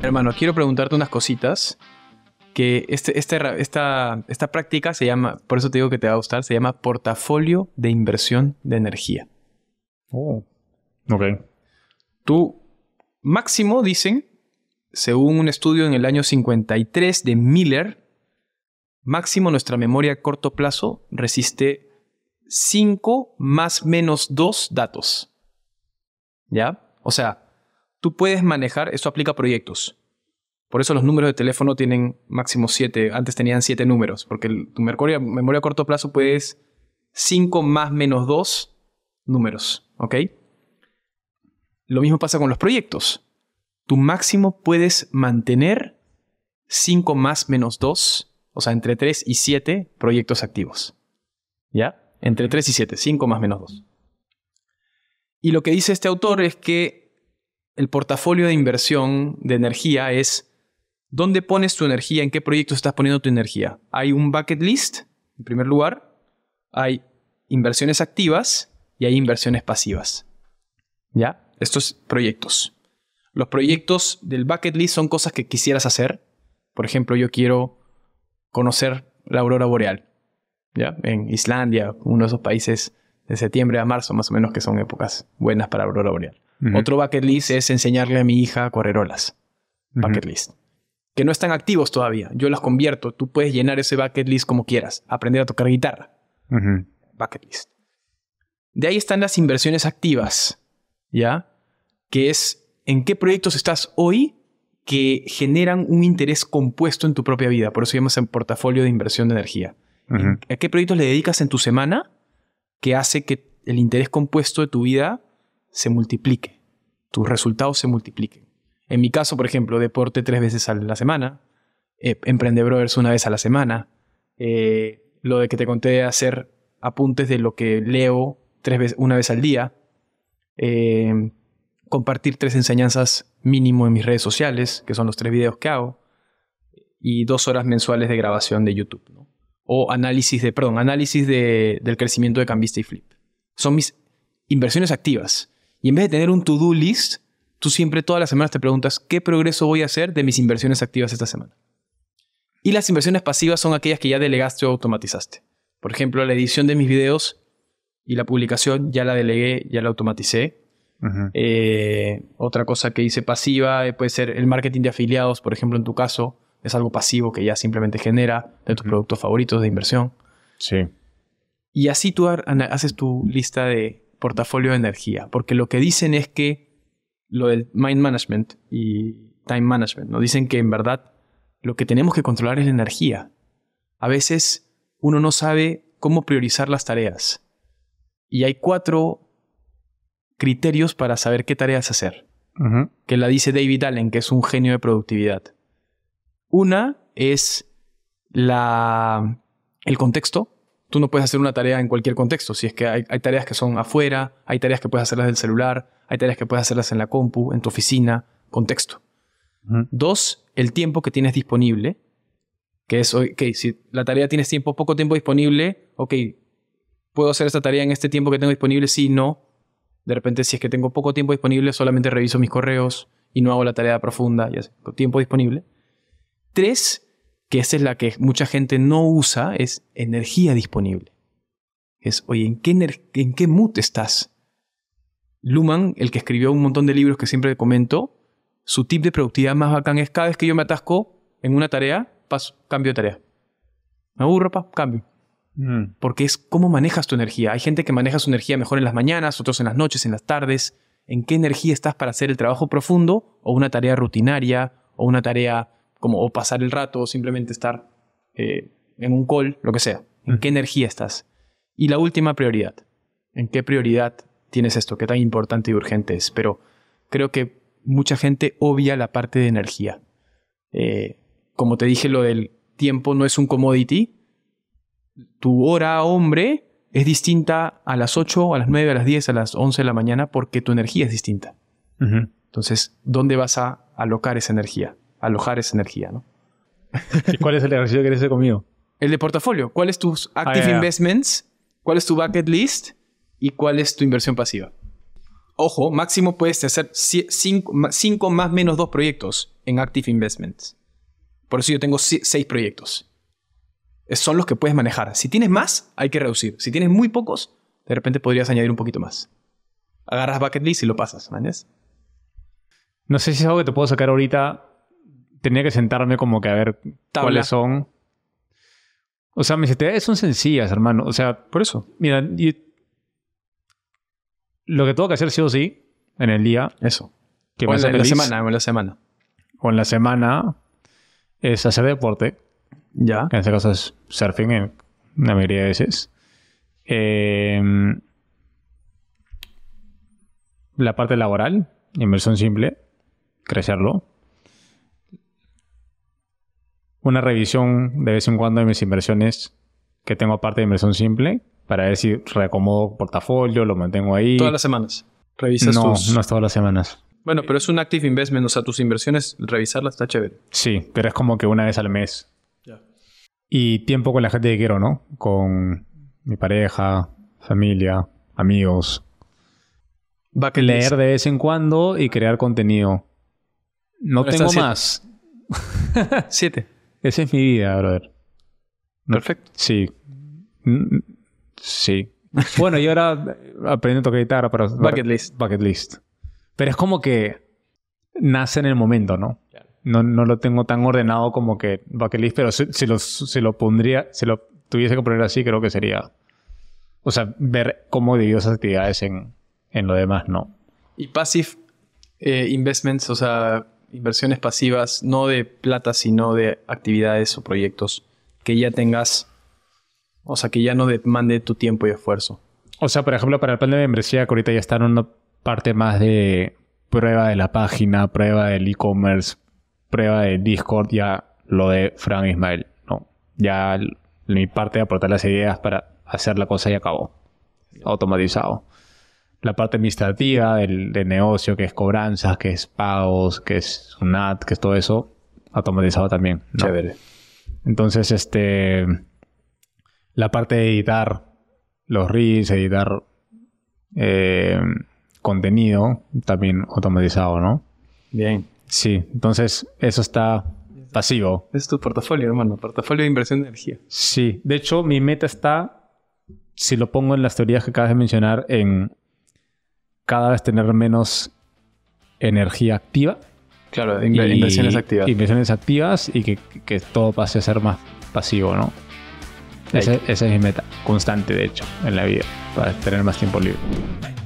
Hermano, quiero preguntarte unas cositas. Que este, este esta, esta práctica se llama, por eso te digo que te va a gustar, se llama portafolio de inversión de energía. Oh. Ok. Tú, máximo, dicen, según un estudio en el año 53 de Miller, máximo nuestra memoria a corto plazo resiste 5 más menos 2 datos. ¿Ya? O sea, tú puedes manejar, esto aplica a proyectos. Por eso los números de teléfono tienen máximo 7, antes tenían 7 números, porque tu memoria, memoria a corto plazo puedes 5 más menos 2 números, ¿ok? Lo mismo pasa con los proyectos. Tu máximo puedes mantener 5 más menos 2, o sea, entre 3 y 7 proyectos activos. ¿Ya? Entre 3 y 7, 5 más menos 2. Y lo que dice este autor es que el portafolio de inversión de energía es dónde pones tu energía, en qué proyectos estás poniendo tu energía. Hay un bucket list, en primer lugar, hay inversiones activas y hay inversiones pasivas. ¿Ya? Estos proyectos. Los proyectos del bucket list son cosas que quisieras hacer. Por ejemplo, yo quiero conocer la aurora boreal. ¿Ya? En Islandia, uno de esos países de septiembre a marzo, más o menos, que son épocas buenas para la aurora boreal. Otro bucket list es enseñarle a mi hija a correr olas. Bucket list. Que no están activos todavía. Yo las convierto. Tú puedes llenar ese bucket list como quieras. Aprender a tocar guitarra. Bucket list. De ahí están las inversiones activas. ¿Ya? Que es en qué proyectos estás hoy que generan un interés compuesto en tu propia vida. Por eso llamas en portafolio de inversión de energía. ¿A qué proyectos le dedicas en tu semana que hace que el interés compuesto de tu vida se multiplique, tus resultados se multipliquen. En mi caso, por ejemplo, deporte tres veces a la semana, eh, Emprende Brothers una vez a la semana, eh, lo de que te conté hacer apuntes de lo que leo tres veces, una vez al día, eh, compartir tres enseñanzas mínimo en mis redes sociales, que son los tres videos que hago, y dos horas mensuales de grabación de YouTube, O análisis de, perdón, análisis del crecimiento de Cambista y Flip. Son mis inversiones activas. Y en vez de tener un to-do list, tú siempre todas las semanas te preguntas, ¿qué progreso voy a hacer de mis inversiones activas esta semana? Y las inversiones pasivas son aquellas que ya delegaste o automatizaste. Por ejemplo, la edición de mis videos y la publicación ya la delegué, ya la automaticé. Eh, otra cosa que hice pasiva eh, puede ser el marketing de afiliados, por ejemplo, en tu caso, es algo pasivo que ya simplemente genera de tus productos favoritos de inversión. Sí. Y así tú haces tu lista de portafolio de energía, porque lo que dicen es que lo del mind management y time management, ¿no? Dicen que en verdad lo que tenemos que controlar es la energía. A veces uno no sabe cómo priorizar las tareas. Y hay cuatro criterios para saber qué tareas hacer, que la dice David Allen, que es un genio de productividad. Una es la, el contexto, tú no puedes hacer una tarea en cualquier contexto. Si es que hay, tareas que son afuera, hay tareas que puedes hacerlas del celular, hay tareas que puedes hacerlas en la compu, en tu oficina, contexto. Dos, el tiempo que tienes disponible, que es, ok, si la tarea tienes tiempo, poco tiempo disponible, ok, ¿puedo hacer esta tarea en este tiempo que tengo disponible? si no. De repente, si es que tengo poco tiempo disponible, solamente reviso mis correos y no hago la tarea profunda, ya tiempo disponible. Tres, que esa es la que mucha gente no usa, es energía disponible. Es, oye, ¿en qué, en qué mood estás? Luhmann, el que escribió un montón de libros que siempre comento, su tip de productividad más bacán es cada vez que yo me atasco en una tarea, paso, cambio de tarea. Me aburro, cambio. Mm. Porque es cómo manejas tu energía. Hay gente que maneja su energía mejor en las mañanas, otros en las noches, en las tardes. ¿En qué energía estás para hacer el trabajo profundo o una tarea rutinaria o una tarea como o pasar el rato o simplemente estar eh, en un call, lo que sea. ¿En qué energía estás? Y la última prioridad. ¿En qué prioridad tienes esto? ¿Qué tan importante y urgente es? Pero creo que mucha gente obvia la parte de energía. Eh, como te dije, lo del tiempo no es un commodity. Tu hora hombre es distinta a las 8, a las 9, a las 10, a las 11 de la mañana porque tu energía es distinta. Entonces, ¿dónde vas a alocar esa energía? alojar esa energía, ¿no? ¿Y cuál es el ejercicio que eres conmigo? El de portafolio. ¿Cuál es tus ah, active investments? ¿Cuál es tu bucket list? ¿Y cuál es tu inversión pasiva? Ojo, máximo puedes hacer cinco más menos dos proyectos en active investments. Por eso yo tengo seis proyectos. son los que puedes manejar. Si tienes más, hay que reducir. Si tienes muy pocos, de repente podrías añadir un poquito más. Agarras bucket list y lo pasas, No sé si es algo que te puedo sacar ahorita tenía que sentarme como que a ver cuáles son. O sea, mis actividades son sencillas, hermano. O sea, por eso. Mira, lo que tengo que hacer sí o sí en el día. Eso. Que o en, la, semana, o en la semana. O en la semana es hacer deporte. Ya. Que en este caso es surfing en la mayoría de veces. Em, la parte laboral, inversión simple, crecerlo una revisión de vez en cuando de mis inversiones que tengo aparte de inversión simple para ver si reacomodo portafolio, lo mantengo ahí. Todas las semanas. Revisas no, tus... no es todas las semanas. Bueno, pero es un active investment, o sea, tus inversiones, revisarlas está chévere. Sí, pero es como que una vez al mes. Y tiempo con la gente que quiero, ¿no? Con mi pareja, familia, amigos. Va que leer de vez en cuando y crear contenido. No tengo más. siete. Esa es mi vida, brother. Perfecto. Sí. Mm, mm, sí. Bueno, yo ahora aprendo a tocar guitarra pero... Bucket list. Bucket list. Pero es como que nace en el momento, ¿no? No, lo tengo tan ordenado como que bucket list, pero si, lo, pondría, si lo tuviese que poner así, creo que sería... O sea, ver cómo divido esas actividades en, lo demás, ¿no? Y passive eh, investments, o sea, inversiones pasivas, no de plata, sino de actividades o proyectos que ya tengas, o sea, que ya no demande tu tiempo y esfuerzo. O sea, por ejemplo, para el plan de membresía, que ahorita ya está en una parte más de prueba de la página, prueba del e-commerce, prueba de Discord, ya lo de Frank Ismael. No, ya mi parte de aportar las ideas para hacer la cosa ya acabó. Automatizado la parte administrativa el de negocio, que es cobranzas, que es pagos, que es ad, que es todo eso, automatizado también. Chévere. Entonces, este, la parte de editar los reels, editar eh, contenido, también automatizado, ¿no? Bien. Sí, entonces eso está pasivo. Es tu portafolio, hermano, portafolio de inversión de energía. Sí, de hecho mi meta está, si lo pongo en las teorías que acabas de mencionar, en cada vez tener menos energía activa. Claro, inversiones activas. Inversiones activas y que, todo pase a ser más pasivo, ¿no? Ese, esa es mi meta constante, de hecho, en la vida, para tener más tiempo libre.